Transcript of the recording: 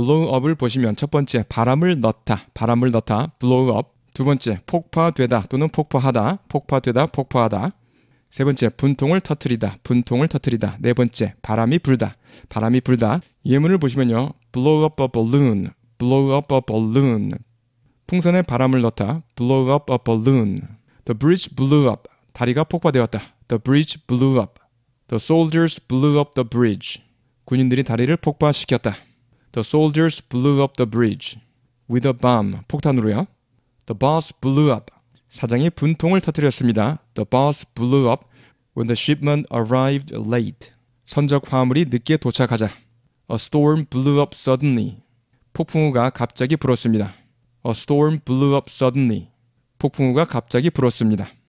blow up을 보시면 첫 번째 바람을 넣다, 바람을 넣다, blow up. 두 번째 폭파되다 또는 폭파하다, 폭파되다, 폭파하다. 세 번째 분통을 터트리다, 분통을 터트리다. 네 번째 바람이 불다, 바람이 불다. 예문을 보시면요, blow up a balloon, blow up a balloon. 풍선에 바람을 넣다, blow up a balloon. The bridge blew up, 다리가 폭파되었다. The bridge blew up. The soldiers blew up the bridge. 군인들이 다리를 폭파시켰다. The soldiers blew up the bridge with a bomb. 폭탄으로요. The boss blew up. 사장이 분통을 터뜨렸습니다. The boss blew up when the shipment arrived late. 선적 화물이 늦게 도착하자. A storm blew up suddenly. 폭풍우가 갑자기 불었습니다. A storm blew up suddenly. 폭풍우가 갑자기 불었습니다.